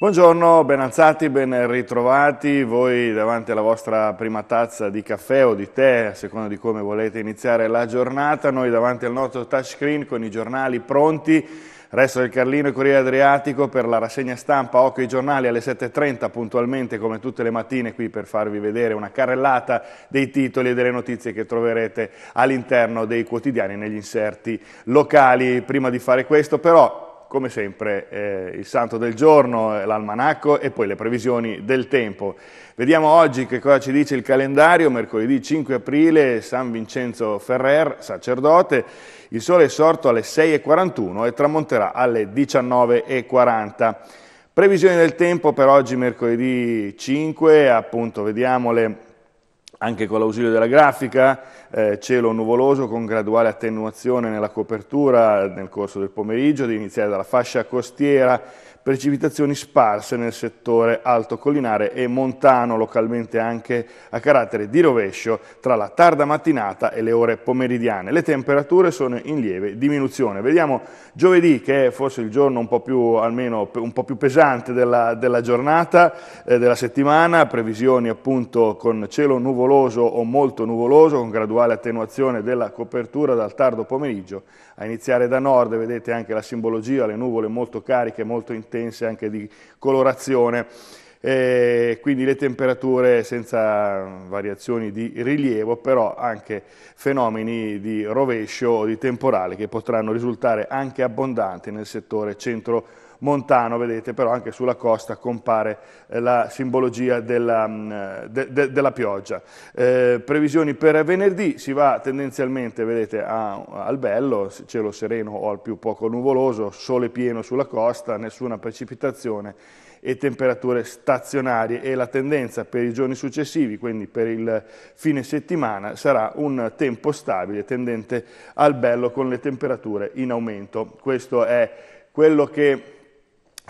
Buongiorno, ben alzati, ben ritrovati, voi davanti alla vostra prima tazza di caffè o di tè, a seconda di come volete iniziare la giornata, noi davanti al nostro touchscreen con i giornali pronti, Resto del Carlino e Corriere Adriatico per la rassegna stampa Occhio ai giornali alle 7.30 puntualmente come tutte le mattine qui per farvi vedere una carrellata dei titoli e delle notizie che troverete all'interno dei quotidiani negli inserti locali. Prima di fare questo però come sempre eh, il santo del giorno, eh, l'almanacco e poi le previsioni del tempo. Vediamo oggi che cosa ci dice il calendario, mercoledì 5 aprile, San Vincenzo Ferrer, sacerdote, il sole è sorto alle 6.41 e tramonterà alle 19.40. Previsioni del tempo per oggi mercoledì 5, appunto vediamo le anche con l'ausilio della grafica, eh, cielo nuvoloso con graduale attenuazione nella copertura nel corso del pomeriggio, di iniziare dalla fascia costiera, precipitazioni sparse nel settore alto collinare e montano, localmente anche a carattere di rovescio tra la tarda mattinata e le ore pomeridiane. Le temperature sono in lieve diminuzione. Vediamo giovedì, che è forse il giorno un po' più, almeno, un po più pesante della, della giornata, eh, della settimana, previsioni appunto con cielo nuvoloso o molto nuvoloso, con graduale attenuazione della copertura dal tardo pomeriggio, a iniziare da nord, vedete anche la simbologia, le nuvole molto cariche, molto intense, intense anche di colorazione eh, quindi le temperature senza variazioni di rilievo, però anche fenomeni di rovescio o di temporale che potranno risultare anche abbondanti nel settore centro montano, vedete però anche sulla costa compare eh, la simbologia della, mm, eh, de, de, della pioggia. Eh, previsioni per venerdì, si va tendenzialmente vedete, a, al bello, cielo sereno o al più poco nuvoloso, sole pieno sulla costa, nessuna precipitazione e temperature stazionarie e la tendenza per i giorni successivi, quindi per il fine settimana, sarà un tempo stabile tendente al bello con le temperature in aumento. Questo è quello che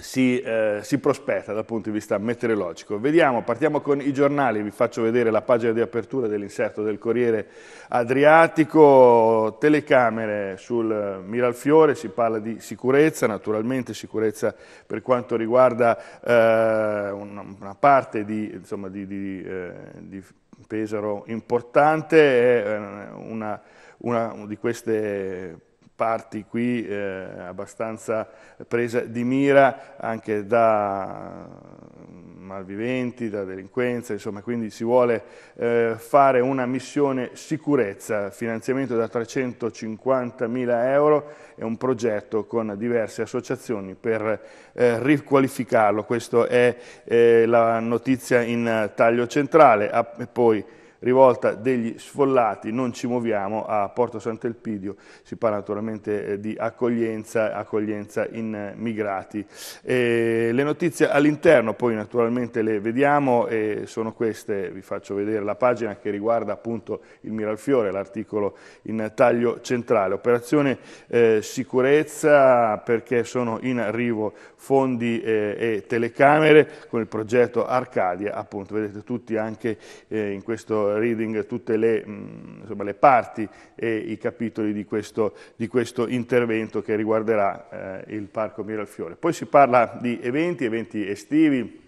si, eh, si, prospetta dal punto di vista meteorologico. Vediamo, partiamo con i giornali, vi faccio vedere la pagina di apertura dell'inserto del Corriere Adriatico, telecamere sul Miralfiore, si parla di sicurezza, naturalmente sicurezza per quanto riguarda eh, una, una, parte di, insomma, di, di, eh, di Pesaro importante, è eh, una, una di queste parti qui eh, abbastanza presa di mira anche da mm, malviventi, da delinquenza, insomma, quindi si vuole eh, fare una missione sicurezza, finanziamento da 350 mila euro e un progetto con diverse associazioni per eh, riqualificarlo. Questa è eh, la notizia in taglio centrale. Ah, e poi rivolta degli sfollati, non ci muoviamo a Porto Sant'Elpidio, si parla naturalmente eh, di accoglienza, accoglienza in eh, migrati. E le notizie all'interno poi naturalmente le vediamo e sono queste, vi faccio vedere la pagina che riguarda appunto il Miralfiore, l'articolo in taglio centrale, operazione eh, sicurezza perché sono in arrivo fondi eh, e telecamere con il progetto Arcadia, appunto vedete tutti anche eh, in questo reading tutte le, mm, insomma, le parti e i capitoli di questo, di questo intervento che riguarderà eh, il Parco Miralfiore. Poi si parla di eventi, eventi estivi,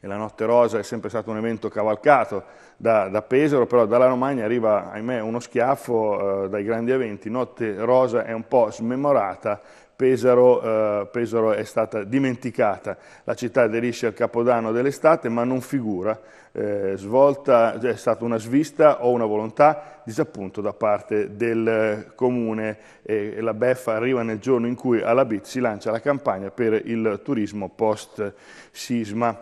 e la Notte Rosa è sempre stato un evento cavalcato da, da Pesaro, però dalla Romagna arriva, ahimè, uno schiaffo eh, dai grandi eventi. Notte Rosa è un po' smemorata Pesaro, eh, Pesaro, è stata dimenticata, la città aderisce al Capodanno dell'estate ma non figura, eh, svolta, è stata una svista o una volontà, disappunto da parte del comune e, e la beffa arriva nel giorno in cui alla BIT si lancia la campagna per il turismo post-sisma.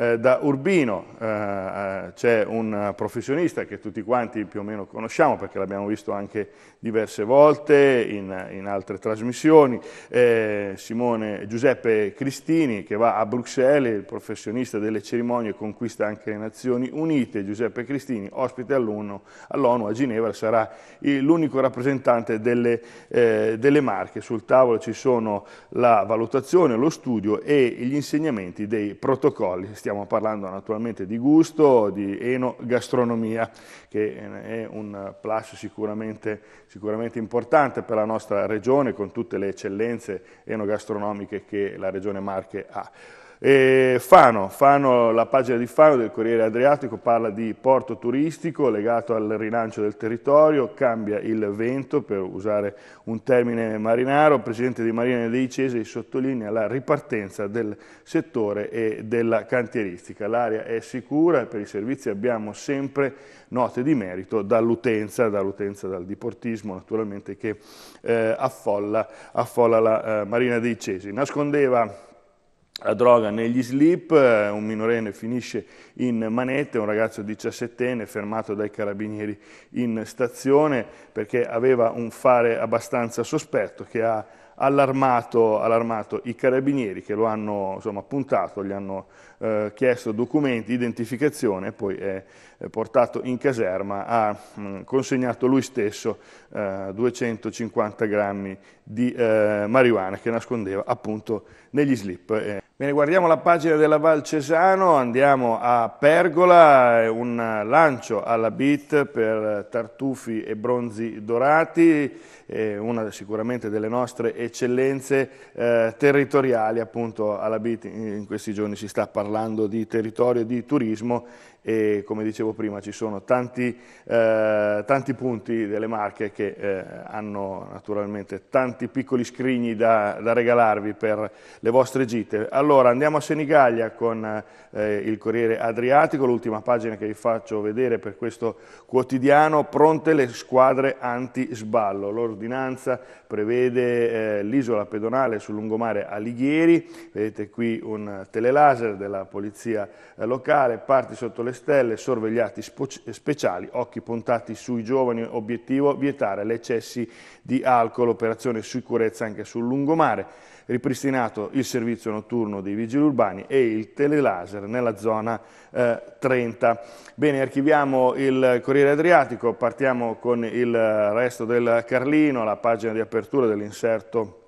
Eh, da Urbino eh, eh, c'è un professionista che tutti quanti più o meno conosciamo perché l'abbiamo visto anche diverse volte in, in altre trasmissioni, eh, Simone Giuseppe Cristini che va a Bruxelles, il professionista delle cerimonie conquista anche le Nazioni Unite, Giuseppe Cristini ospite all'ONU, a Ginevra sarà l'unico rappresentante delle, eh, delle Marche, sul tavolo ci sono la valutazione, lo studio e gli insegnamenti dei protocolli. Stiamo stiamo parlando naturalmente di gusto, di enogastronomia, che è un plus sicuramente, sicuramente importante per la nostra regione, con tutte le eccellenze enogastronomiche che la regione Marche ha. E Fano, Fano, la pagina di Fano del Corriere Adriatico parla di porto turistico legato al rilancio del territorio, cambia il vento per usare un termine marinaro, il presidente di Marina dei Cesi sottolinea la ripartenza del settore e della cantieristica. L'area è sicura e per i servizi abbiamo sempre note di merito dall'utenza, dall'utenza dal diportismo naturalmente che eh, affolla, affolla, la eh, Marina dei Cesi. Nascondeva la droga negli slip, eh, un minorenne finisce in manette, un ragazzo 17enne fermato dai carabinieri in stazione perché aveva un fare abbastanza sospetto che ha allarmato, allarmato i carabinieri che lo hanno insomma, puntato, gli hanno eh, chiesto documenti, identificazione, poi è portato in caserma, ha mh, mm, consegnato lui stesso eh, 250 grammi di eh, marijuana che nascondeva appunto negli slip. Eh. Bene, guardiamo la pagina della Val Cesano, andiamo a Pergola, un lancio alla bit per tartufi e bronzi dorati, una sicuramente delle nostre eccellenze eh, territoriali, appunto alla bit in questi giorni si sta parlando di territorio e di turismo e come dicevo prima ci sono tanti, eh, tanti punti delle marche che eh, hanno naturalmente tanti piccoli scrigni da, da, regalarvi per le vostre gite. Allora andiamo a Senigallia con eh, il Corriere Adriatico, l'ultima pagina che vi faccio vedere per questo quotidiano, pronte le squadre anti-sballo. L'ordinanza prevede eh, l'isola pedonale sul lungomare Alighieri, vedete qui un telelaser della polizia eh, locale, parti sotto le Stelle, sorvegliati speciali, occhi puntati sui giovani, obiettivo vietare gli eccessi di alcol, operazione sicurezza anche sul lungomare, ripristinato il servizio notturno dei vigili urbani e il telelaser nella zona eh, 30. Bene, archiviamo il Corriere Adriatico, partiamo con il resto del Carlino, la pagina di apertura dell'inserto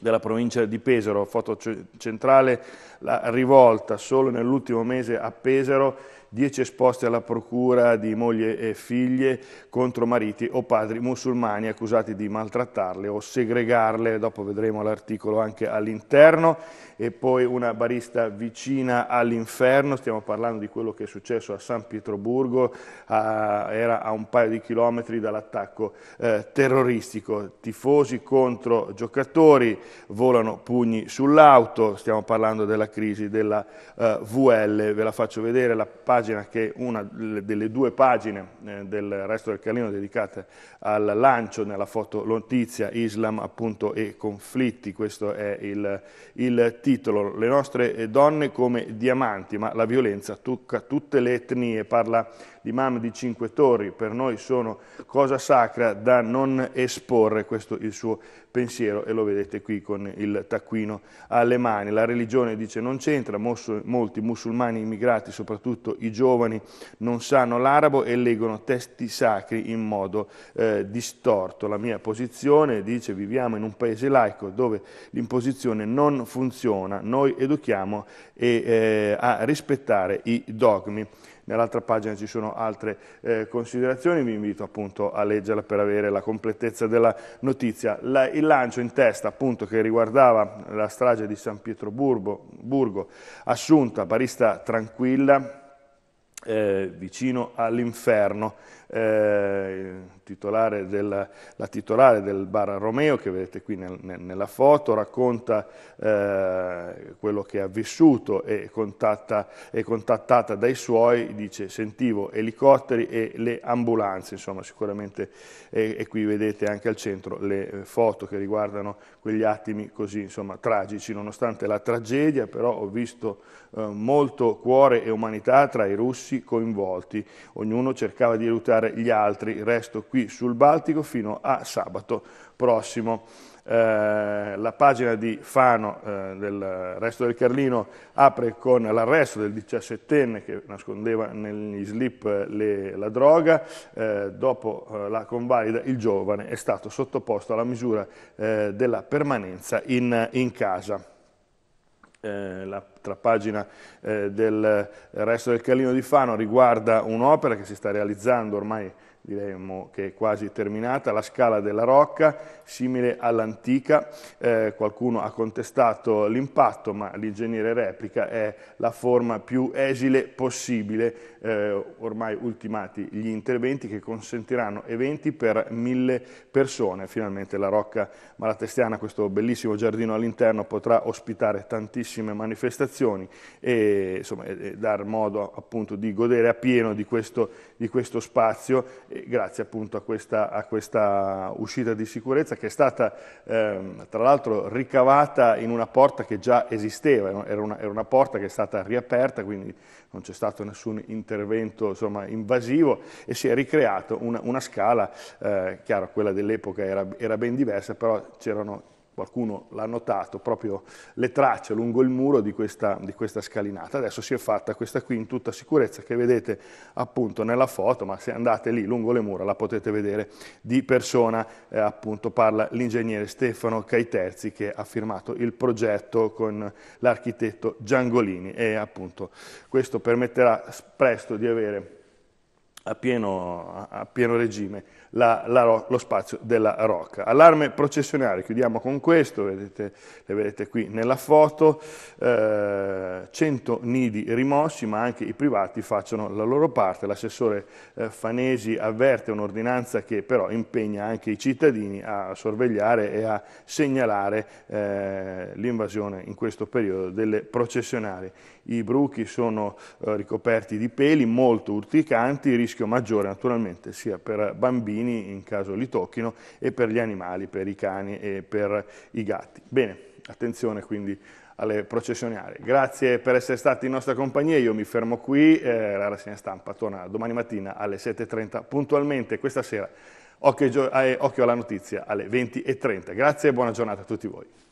della provincia di Pesaro, foto centrale, la rivolta solo nell'ultimo mese a Pesaro 10 esposti alla procura di moglie e figlie contro mariti o padri musulmani accusati di maltrattarle o segregarle, dopo vedremo l'articolo anche all'interno, e poi una barista vicina all'inferno, stiamo parlando di quello che è successo a San Pietroburgo, a, era a un paio di chilometri dall'attacco eh, terroristico, tifosi contro giocatori, volano pugni sull'auto, stiamo parlando della crisi della eh, VL, ve la faccio vedere la pagina pagina che è una delle due pagine eh, del resto del calino dedicate al lancio nella foto notizia Islam appunto e conflitti, questo è il, il titolo. Le nostre eh, donne come diamanti, ma la violenza tocca tutte le etnie, parla imam di Cinque Torri, per noi sono cosa sacra da non esporre, questo è il suo pensiero e lo vedete qui con il taccuino alle mani. La religione dice non c'entra, molti musulmani immigrati, soprattutto i giovani, non sanno l'arabo e leggono testi sacri in modo eh, distorto. La mia posizione dice viviamo in un paese laico dove l'imposizione non funziona, noi educhiamo e, eh, a rispettare i dogmi Nell'altra pagina ci sono altre eh, considerazioni, vi invito appunto a leggerla per avere la completezza della notizia. La, il lancio in testa appunto che riguardava la strage di San Pietroburgo, Burgo, assunta, barista tranquilla, eh, vicino all'inferno, eh, la titolare del bar Romeo, che vedete qui nel, nella foto, racconta eh, quello che ha vissuto e contatta, è contattata dai suoi, dice sentivo elicotteri e le ambulanze, insomma sicuramente, e, e qui vedete anche al centro le eh, foto che riguardano quegli attimi così insomma, tragici, nonostante la tragedia, però ho visto eh, molto cuore e umanità tra i russi coinvolti. Ognuno cercava di aiutare gli altri. Resto qui sul Baltico fino a sabato prossimo. Eh, la pagina di Fano eh, del Resto del Carlino apre con l'arresto del 17enne che nascondeva negli slip eh, le, la droga, eh, dopo eh, la convalida il giovane è stato sottoposto alla misura eh, della permanenza in, in casa eh, la trapagina eh, del resto del Carlino di Fano riguarda un'opera che si sta realizzando ormai diremmo che è quasi terminata, la scala della Rocca, simile all'antica, eh, qualcuno ha contestato l'impatto, ma l'ingegnere replica è la forma più esile possibile, eh, ormai ultimati gli interventi che consentiranno eventi per mille persone. Finalmente la Rocca Malatestiana, questo bellissimo giardino all'interno, potrà ospitare tantissime manifestazioni e, insomma, e, dar modo appunto di godere appieno di questo, di questo spazio grazie appunto a questa, a questa, uscita di sicurezza che è stata ehm, tra l'altro ricavata in una porta che già esisteva, era una, era una porta che è stata riaperta, quindi non c'è stato nessun intervento insomma, invasivo e si è ricreata una, una, scala, eh, chiaro quella dell'epoca era, era ben diversa, però c'erano qualcuno l'ha notato, proprio le tracce lungo il muro di questa, di questa, scalinata. Adesso si è fatta questa qui in tutta sicurezza che vedete appunto nella foto, ma se andate lì lungo le mura la potete vedere di persona, eh, appunto parla l'ingegnere Stefano Caiterzi che ha firmato il progetto con l'architetto Giangolini e appunto questo permetterà presto di avere a pieno, a pieno regime la, la, lo spazio della rocca. Allarme processionale, chiudiamo con questo, vedete, le vedete qui nella foto, eh, 100 nidi rimossi, ma anche i privati facciano la loro parte. L'assessore eh, Fanesi avverte un'ordinanza che però impegna anche i cittadini a sorvegliare e a segnalare eh, l'invasione in questo periodo delle processionali. I bruchi sono eh, ricoperti di peli molto urticanti, rischio maggiore naturalmente sia per bambini bambini in caso li tocchino e per gli animali, per i cani e per i gatti. Bene, attenzione quindi alle processioni aree. Grazie per essere stati in nostra compagnia, io mi fermo qui, eh, la rassegna stampa torna domani mattina alle 7.30 puntualmente questa sera. Occhio, eh, occhio alla notizia alle 20.30. Grazie e buona giornata a tutti voi.